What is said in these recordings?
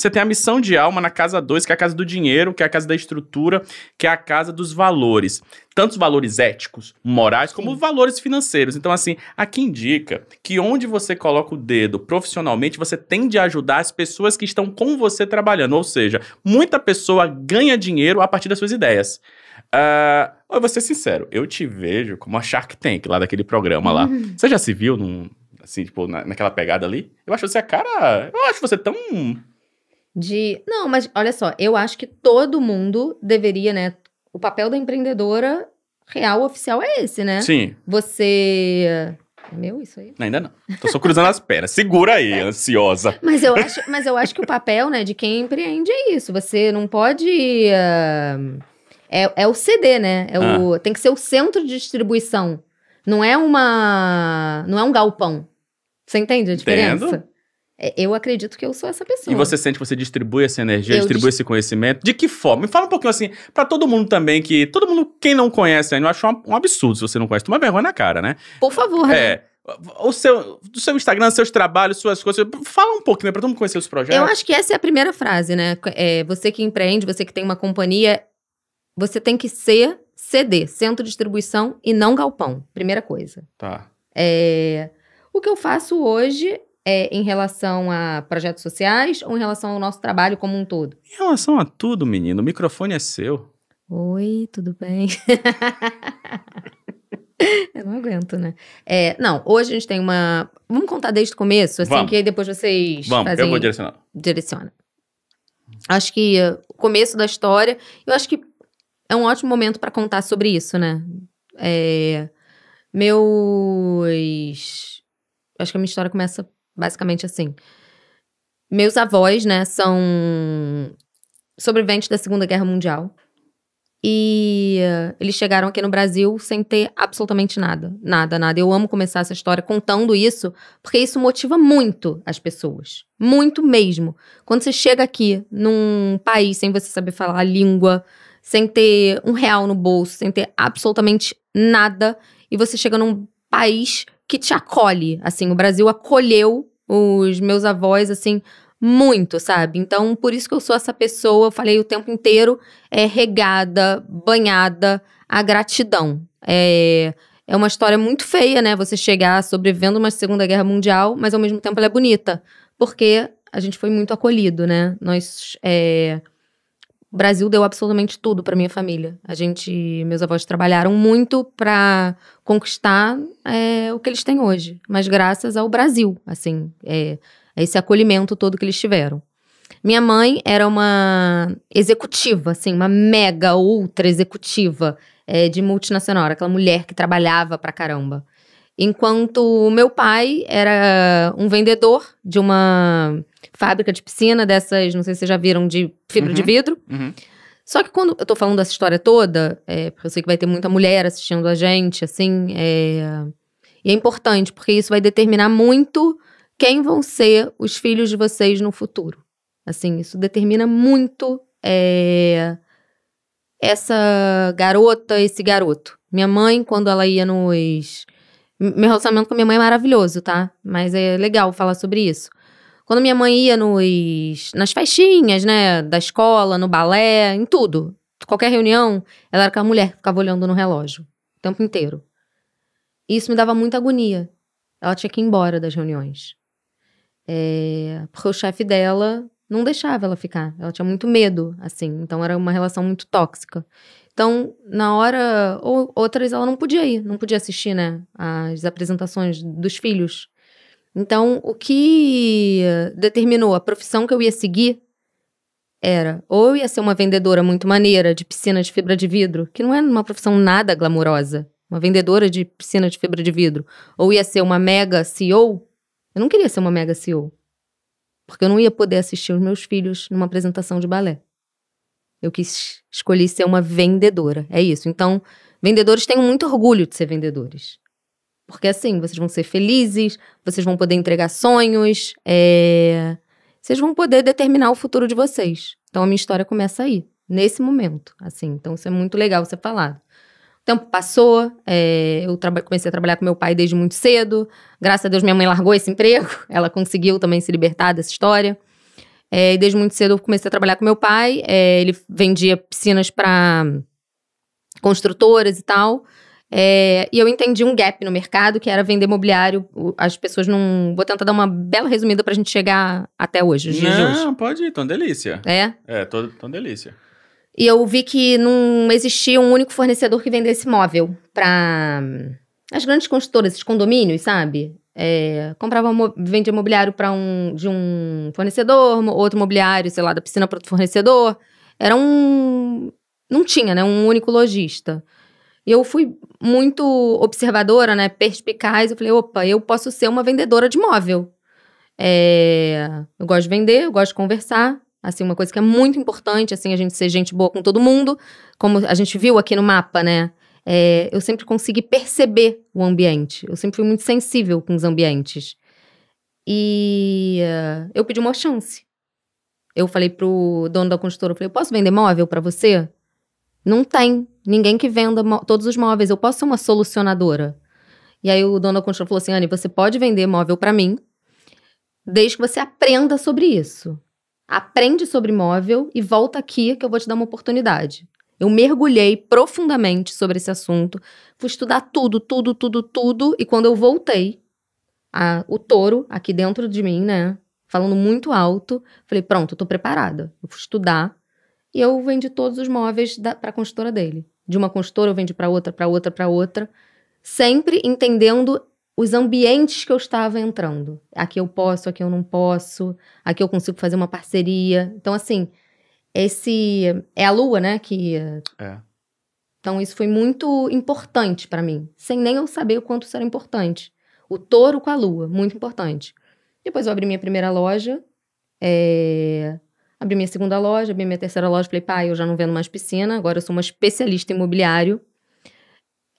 Você tem a missão de alma na casa 2, que é a casa do dinheiro, que é a casa da estrutura, que é a casa dos valores. Tanto os valores éticos, morais, como Sim. valores financeiros. Então, assim, aqui indica que onde você coloca o dedo profissionalmente, você tem de ajudar as pessoas que estão com você trabalhando. Ou seja, muita pessoa ganha dinheiro a partir das suas ideias. Uh, eu vou ser sincero, eu te vejo como a Shark Tank lá daquele programa lá. Uhum. Você já se viu num, assim, tipo, na, naquela pegada ali? Eu acho você a é cara. Eu acho você tão de. Não, mas olha só, eu acho que todo mundo deveria, né? O papel da empreendedora real, oficial, é esse, né? Sim. Você. É meu isso aí? ainda não. Tô só cruzando as pernas. Segura aí, ansiosa. Mas eu, acho, mas eu acho que o papel, né, de quem empreende é isso. Você não pode. Uh, é, é o CD, né? É ah. o, tem que ser o centro de distribuição. Não é uma. Não é um galpão. Você entende a diferença? Entendo. É, eu acredito que eu sou essa pessoa. E você sente que você distribui essa energia, eu distribui dist... esse conhecimento? De que forma? Me fala um pouquinho assim, para todo mundo também, que todo mundo, quem não conhece ainda, eu acho um, um absurdo se você não conhece. Toma vergonha na cara, né? Por favor, é. Né? O seu, o seu Instagram, seus trabalhos, suas coisas. Fala um pouquinho, né, pra todo mundo conhecer os projetos. Eu acho que essa é a primeira frase, né? É, você que empreende, você que tem uma companhia, você tem que ser CD, centro de distribuição, e não galpão. Primeira coisa. Tá. É, o que eu faço hoje é, em relação a projetos sociais ou em relação ao nosso trabalho como um todo? Em relação a tudo, menino. O microfone é seu. Oi, tudo bem? Eu não aguento, né? É, não, hoje a gente tem uma. Vamos contar desde o começo, assim, Vamos. que aí depois vocês. Vamos, fazem... eu vou direcionar. Direciona. Acho que uh, o começo da história. Eu acho que é um ótimo momento para contar sobre isso, né? É, meus. Acho que a minha história começa basicamente assim. Meus avós, né, são sobreviventes da Segunda Guerra Mundial. E uh, eles chegaram aqui no Brasil sem ter absolutamente nada. Nada, nada. Eu amo começar essa história contando isso, porque isso motiva muito as pessoas. Muito mesmo. Quando você chega aqui num país sem você saber falar a língua, sem ter um real no bolso, sem ter absolutamente nada, e você chega num país que te acolhe. Assim, o Brasil acolheu os meus avós, assim, muito, sabe? Então, por isso que eu sou essa pessoa, eu falei o tempo inteiro, é regada, banhada, a gratidão. É, é uma história muito feia, né? Você chegar sobrevivendo uma Segunda Guerra Mundial, mas ao mesmo tempo ela é bonita, porque a gente foi muito acolhido, né? Nós. É, o Brasil deu absolutamente tudo para minha família. A gente, meus avós trabalharam muito para conquistar é, o que eles têm hoje, mas graças ao Brasil, assim, é, é, esse acolhimento todo que eles tiveram. Minha mãe era uma executiva, assim, uma mega ultra executiva é, de multinacional, aquela mulher que trabalhava para caramba. Enquanto o meu pai era um vendedor de uma fábrica de piscina, dessas, não sei se vocês já viram, de fibra uhum, de vidro. Uhum. Só que quando eu tô falando essa história toda, é, porque eu sei que vai ter muita mulher assistindo a gente, assim, é, e é importante, porque isso vai determinar muito quem vão ser os filhos de vocês no futuro. Assim, isso determina muito é, essa garota, esse garoto. Minha mãe, quando ela ia nos meu relacionamento com a minha mãe é maravilhoso, tá? Mas é legal falar sobre isso. Quando minha mãe ia nos, nas festinhas, né? Da escola, no balé, em tudo. Qualquer reunião, ela era com a mulher que ficava olhando no relógio o tempo inteiro. E isso me dava muita agonia. Ela tinha que ir embora das reuniões. É, porque o chefe dela não deixava ela ficar. Ela tinha muito medo, assim. Então era uma relação muito tóxica. Então, na hora, ou outras ela não podia ir, não podia assistir, né, as apresentações dos filhos. Então, o que determinou a profissão que eu ia seguir era ou eu ia ser uma vendedora muito maneira de piscina de fibra de vidro, que não é uma profissão nada glamourosa, uma vendedora de piscina de fibra de vidro, ou ia ser uma mega CEO. Eu não queria ser uma mega CEO, porque eu não ia poder assistir os meus filhos numa apresentação de balé. Eu quis escolhi ser uma vendedora. É isso. Então, vendedores têm muito orgulho de ser vendedores. Porque assim, vocês vão ser felizes, vocês vão poder entregar sonhos, é... vocês vão poder determinar o futuro de vocês. Então a minha história começa aí, nesse momento. assim. Então isso é muito legal você falar. O tempo passou, é... eu comecei a trabalhar com meu pai desde muito cedo. Graças a Deus minha mãe largou esse emprego, ela conseguiu também se libertar dessa história. É, desde muito cedo eu comecei a trabalhar com meu pai. É, ele vendia piscinas para construtoras e tal. É, e eu entendi um gap no mercado, que era vender mobiliário. As pessoas não. Vou tentar dar uma bela resumida pra gente chegar até hoje, não, hoje. pode ir, tão delícia. É? É, tô, tão delícia. E eu vi que não existia um único fornecedor que vendesse móvel pra. As grandes construtoras, esses condomínios, sabe? É, comprava, vendia mobiliário para um de um fornecedor, outro mobiliário, sei lá, da piscina para outro fornecedor. Era um não tinha, né, um único lojista. E eu fui muito observadora, né, perspicaz, eu falei, opa, eu posso ser uma vendedora de móvel. É, eu gosto de vender, eu gosto de conversar, assim, uma coisa que é muito importante, assim, a gente ser gente boa com todo mundo, como a gente viu aqui no mapa, né? é, eu sempre consegui perceber o ambiente. Eu sempre fui muito sensível com os ambientes. E uh, eu pedi uma chance. Eu falei pro dono da construtora, eu falei, eu posso vender móvel para você? Não tem ninguém que venda todos os móveis. Eu posso ser uma solucionadora. E aí o dono da construtora falou assim, Anne, você pode vender móvel para mim, desde que você aprenda sobre isso. Aprende sobre móvel e volta aqui que eu vou te dar uma oportunidade. Eu mergulhei profundamente sobre esse assunto, fui estudar tudo, tudo, tudo, tudo, e quando eu voltei, a, o touro aqui dentro de mim, né, falando muito alto, falei: pronto, eu tô preparada, eu fui estudar, e eu vendi todos os móveis para a consultora dele. De uma consultora eu vendi para outra, para outra, para outra, sempre entendendo os ambientes que eu estava entrando. Aqui eu posso, aqui eu não posso, aqui eu consigo fazer uma parceria. Então, assim, esse é a lua, né, que É. Então isso foi muito importante para mim, sem nem eu saber o quanto isso era importante. O touro com a lua, muito importante. Depois eu abri minha primeira loja, é... abri minha segunda loja, abri minha terceira loja, falei, pai, eu já não vendo mais piscina, agora eu sou uma especialista imobiliário.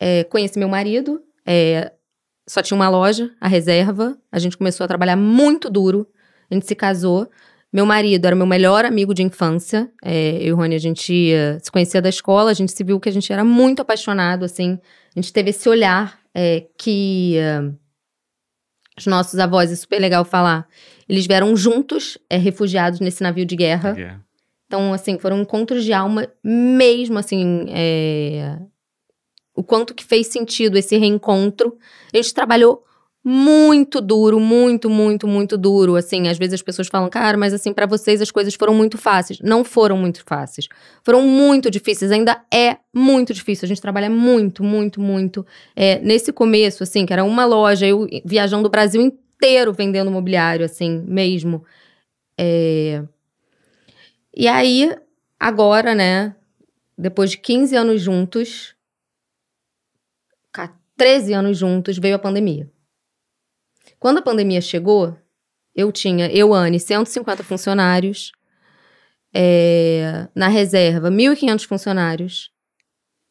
É, conheci meu marido, é, só tinha uma loja, a reserva. A gente começou a trabalhar muito duro. A gente se casou. Meu marido era meu melhor amigo de infância. É, eu e o Rony, a gente ia, se conhecia da escola, a gente se viu que a gente era muito apaixonado, assim. A gente teve esse olhar é, que uh, os nossos avós, é super legal falar, eles vieram juntos, é, refugiados nesse navio de guerra. Yeah. Então, assim, foram encontros de alma mesmo, assim, é, o quanto que fez sentido esse reencontro. A gente trabalhou muito duro, muito, muito, muito duro. Assim, às vezes as pessoas falam, cara, mas assim, para vocês as coisas foram muito fáceis. Não foram muito fáceis. Foram muito difíceis. Ainda é muito difícil. A gente trabalha muito, muito, muito. É, nesse começo, assim, que era uma loja, eu viajando o Brasil inteiro vendendo mobiliário, assim, mesmo. É... E aí, agora, né, depois de 15 anos juntos, 13 anos juntos, veio a pandemia. Quando a pandemia chegou, eu tinha, eu, Anne, 150 funcionários, é, na reserva, 1.500 funcionários,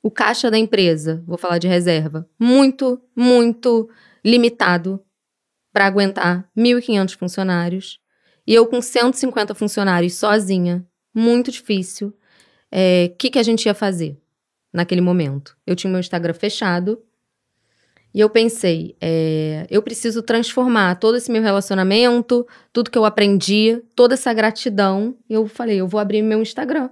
o caixa da empresa, vou falar de reserva, muito, muito limitado para aguentar 1.500 funcionários. E eu com 150 funcionários sozinha, muito difícil. O eh, é, que, que a gente ia fazer naquele momento? Eu tinha meu Instagram fechado, e eu pensei, é, eu preciso transformar todo esse meu relacionamento, tudo que eu aprendi, toda essa gratidão. E eu falei, eu vou abrir meu Instagram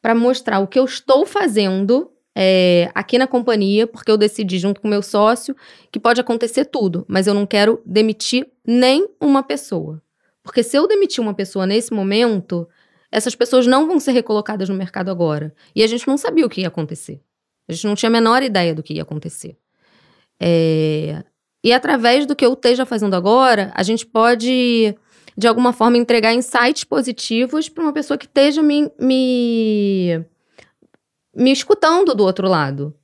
para mostrar o que eu estou fazendo é, aqui na companhia, porque eu decidi junto com meu sócio que pode acontecer tudo, mas eu não quero demitir nem uma pessoa. Porque se eu demitir uma pessoa nesse momento, essas pessoas não vão ser recolocadas no mercado agora. E a gente não sabia o que ia acontecer. A gente não tinha a menor ideia do que ia acontecer. É... E através do que eu esteja fazendo agora, a gente pode, de alguma forma, entregar insights positivos para uma pessoa que esteja me, me, me escutando do outro lado.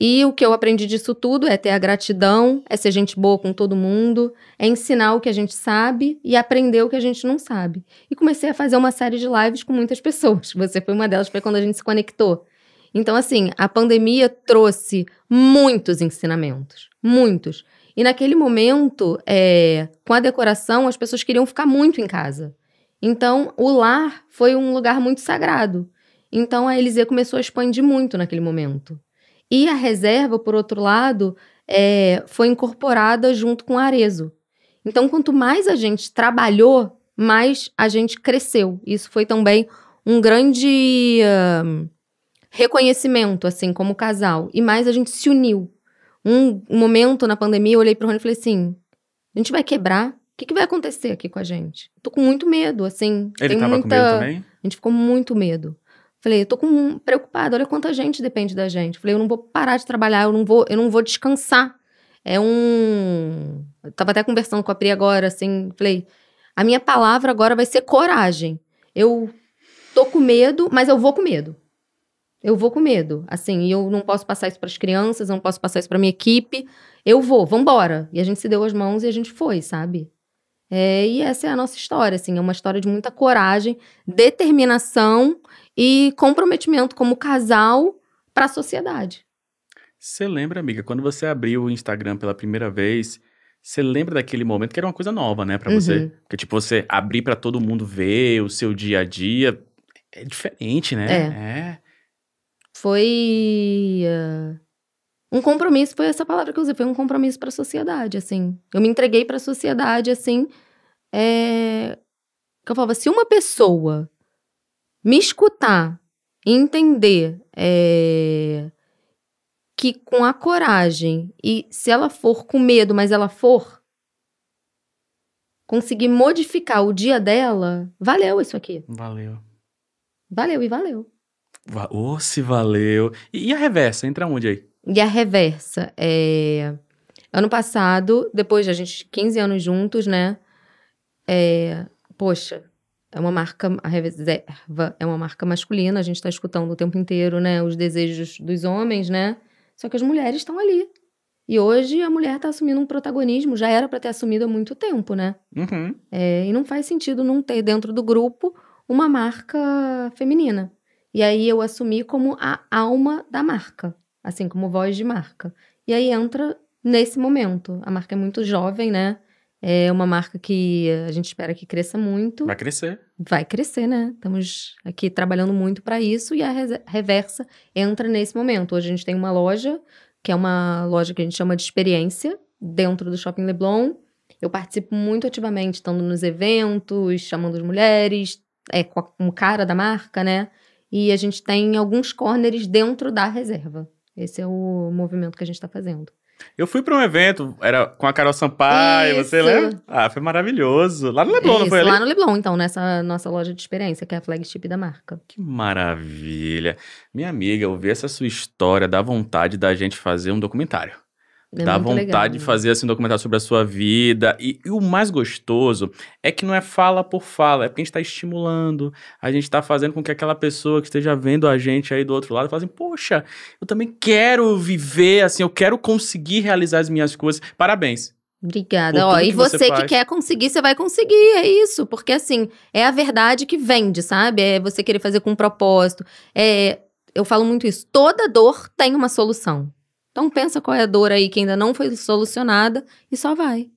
E o que eu aprendi disso tudo é ter a gratidão, é ser gente boa com todo mundo, é ensinar o que a gente sabe e aprender o que a gente não sabe. E comecei a fazer uma série de lives com muitas pessoas. Você foi uma delas, foi quando a gente se conectou. Então, assim, a pandemia trouxe muitos ensinamentos, muitos. E naquele momento, é, com a decoração, as pessoas queriam ficar muito em casa. Então, o lar foi um lugar muito sagrado. Então, a Eliseu começou a expandir muito naquele momento. E a reserva, por outro lado, é, foi incorporada junto com o Arezo. Então, quanto mais a gente trabalhou, mais a gente cresceu. Isso foi também um grande. Uh, reconhecimento, assim, como casal. E mais a gente se uniu. Um momento na pandemia, eu olhei pro Rony e falei assim: a gente vai quebrar? O que, que vai acontecer aqui com a gente? Tô com muito medo, assim. Ele tem tava muita... com medo também? A gente ficou muito medo. Falei, eu tô com preocupado, olha quanta gente depende da gente. Falei, eu não vou parar de trabalhar, eu não vou, eu não vou descansar. É um. Eu tava até conversando com a Pri agora, assim, falei, a minha palavra agora vai ser coragem. Eu tô com medo, mas eu vou com medo eu vou com medo. Assim, e eu não posso passar isso para as crianças, não posso passar isso para minha equipe. Eu vou, vambora. E a gente se deu as mãos e a gente foi, sabe? É, e essa é a nossa história, assim, é uma história de muita coragem, determinação e comprometimento como casal para a sociedade. Você lembra, amiga, quando você abriu o Instagram pela primeira vez, você lembra daquele momento que era uma coisa nova, né, para uhum. você? Porque tipo, você abrir para todo mundo ver o seu dia a dia é diferente, né? É. é foi uh, um compromisso, foi essa palavra que eu usei, foi um compromisso para a sociedade, assim. Eu me entreguei para a sociedade, assim, é, que eu falava, se uma pessoa me escutar entender é, que com a coragem e se ela for com medo, mas ela for, conseguir modificar o dia dela, valeu isso aqui. Valeu. Valeu e valeu. Ô, oh, se valeu. E, e a reversa, entra onde aí? E a reversa, é... Ano passado, depois de a gente 15 anos juntos, né? É... Poxa, é uma marca, a reserva é uma marca masculina, a gente está escutando o tempo inteiro, né? Os desejos dos homens, né? Só que as mulheres estão ali. E hoje a mulher está assumindo um protagonismo, já era para ter assumido há muito tempo, né? Uhum. É, e não faz sentido não ter dentro do grupo uma marca feminina. E aí eu assumi como a alma da marca, assim como voz de marca. E aí entra nesse momento. A marca é muito jovem, né? É uma marca que a gente espera que cresça muito. Vai crescer. Vai crescer, né? Estamos aqui trabalhando muito para isso e a reversa entra nesse momento. Hoje a gente tem uma loja, que é uma loja que a gente chama de experiência, dentro do Shopping Leblon. Eu participo muito ativamente, estando nos eventos, chamando as mulheres, é, com, a, com cara da marca, né? e a gente tem alguns corners dentro da reserva. Esse é o movimento que a gente está fazendo. Eu fui para um evento, era com a Carol Sampaio, Isso. você lembra? Ah, foi maravilhoso. Lá no Leblon, Isso, não foi ali? Lá no Leblon, então, nessa nossa loja de experiência, que é a flagship da marca. Que maravilha. Minha amiga, ouvir essa sua história dá vontade da gente fazer um documentário. É Dá vontade legal, de né? fazer assim, um documentário sobre a sua vida. E, e, o mais gostoso é que não é fala por fala, é porque a gente está estimulando, a gente está fazendo com que aquela pessoa que esteja vendo a gente aí do outro lado fale assim: Poxa, eu também quero viver, assim, eu quero conseguir realizar as minhas coisas. Parabéns. Obrigada. Ó, e você, você que quer conseguir, você vai conseguir, é isso. Porque assim, é a verdade que vende, sabe? É você querer fazer com um propósito. É, eu falo muito isso. Toda dor tem uma solução. Então pensa qual é a dor aí que ainda não foi solucionada e só vai.